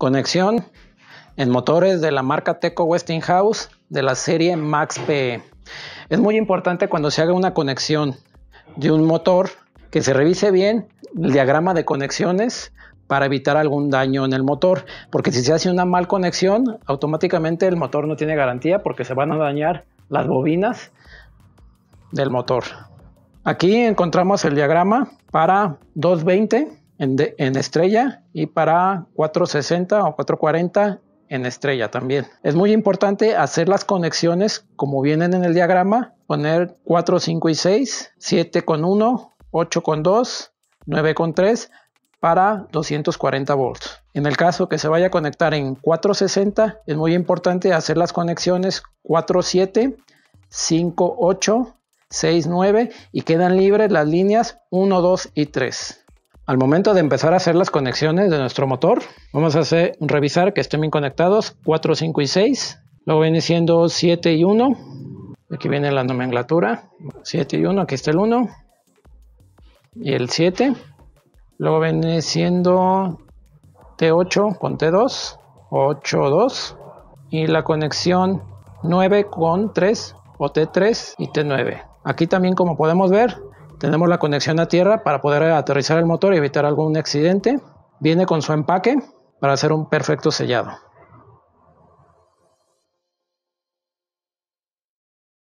Conexión en motores de la marca Teco Westinghouse de la serie Max P. Es muy importante cuando se haga una conexión de un motor que se revise bien el diagrama de conexiones para evitar algún daño en el motor, porque si se hace una mal conexión, automáticamente el motor no tiene garantía porque se van a dañar las bobinas del motor. Aquí encontramos el diagrama para 220 en, estrella y para 460 o 440 en estrella también. Es muy importante hacer las conexiones como vienen en el diagrama, poner 4, 5 y 6, 7 con 1, 8 con 2, 9 con 3 para 240 volts. En el caso que se vaya a conectar en 460, es muy importante hacer las conexiones 4 5 8 6, 9 y quedan libres las líneas 1, 2 y 3. Al momento de empezar a hacer las conexiones de nuestro motor, vamos a hacer, revisar que estén bien conectados 4, 5 y 6. Luego viene siendo 7 y 1. Aquí viene la nomenclatura. 7 y 1, aquí está el 1. Y el 7. Luego viene siendo T8 con T2. 8, 2. Y la conexión 9 con 3 o T3 y T9. Aquí también como podemos ver tenemos la conexión a tierra para poder aterrizar el motor y evitar algún accidente. Viene con su empaque para hacer un perfecto sellado.